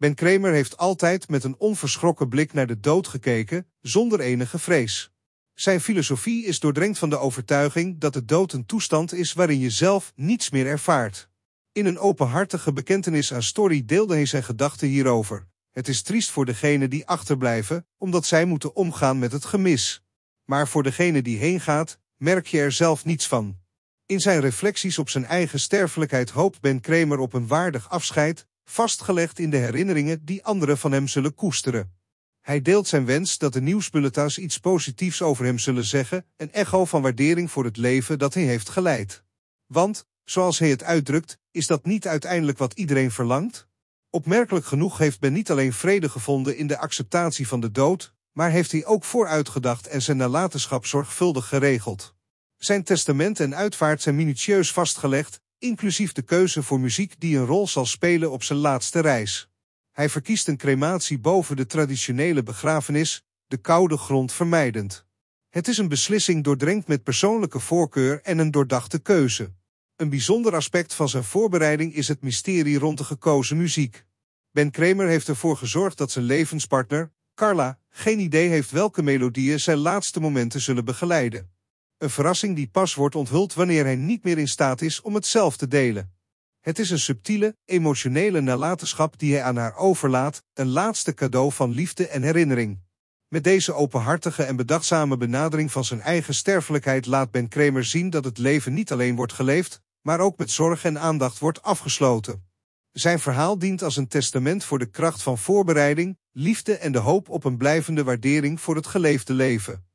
Ben Kramer heeft altijd met een onverschrokken blik naar de dood gekeken, zonder enige vrees. Zijn filosofie is doordrenkt van de overtuiging dat de dood een toestand is waarin je zelf niets meer ervaart. In een openhartige bekentenis aan Story deelde hij zijn gedachten hierover. Het is triest voor degenen die achterblijven, omdat zij moeten omgaan met het gemis. Maar voor degene die heen gaat, merk je er zelf niets van. In zijn reflecties op zijn eigen sterfelijkheid hoopt Ben Kramer op een waardig afscheid, vastgelegd in de herinneringen die anderen van hem zullen koesteren. Hij deelt zijn wens dat de nieuwsbulletins iets positiefs over hem zullen zeggen, een echo van waardering voor het leven dat hij heeft geleid. Want, zoals hij het uitdrukt, is dat niet uiteindelijk wat iedereen verlangt? Opmerkelijk genoeg heeft men niet alleen vrede gevonden in de acceptatie van de dood, maar heeft hij ook vooruitgedacht en zijn nalatenschap zorgvuldig geregeld. Zijn testament en uitvaart zijn minutieus vastgelegd inclusief de keuze voor muziek die een rol zal spelen op zijn laatste reis. Hij verkiest een crematie boven de traditionele begrafenis, de koude grond vermijdend. Het is een beslissing doordrenkt met persoonlijke voorkeur en een doordachte keuze. Een bijzonder aspect van zijn voorbereiding is het mysterie rond de gekozen muziek. Ben Kramer heeft ervoor gezorgd dat zijn levenspartner, Carla, geen idee heeft welke melodieën zijn laatste momenten zullen begeleiden. Een verrassing die pas wordt onthuld wanneer hij niet meer in staat is om het zelf te delen. Het is een subtiele, emotionele nalatenschap die hij aan haar overlaat, een laatste cadeau van liefde en herinnering. Met deze openhartige en bedachtzame benadering van zijn eigen sterfelijkheid laat Ben Kramer zien dat het leven niet alleen wordt geleefd, maar ook met zorg en aandacht wordt afgesloten. Zijn verhaal dient als een testament voor de kracht van voorbereiding, liefde en de hoop op een blijvende waardering voor het geleefde leven.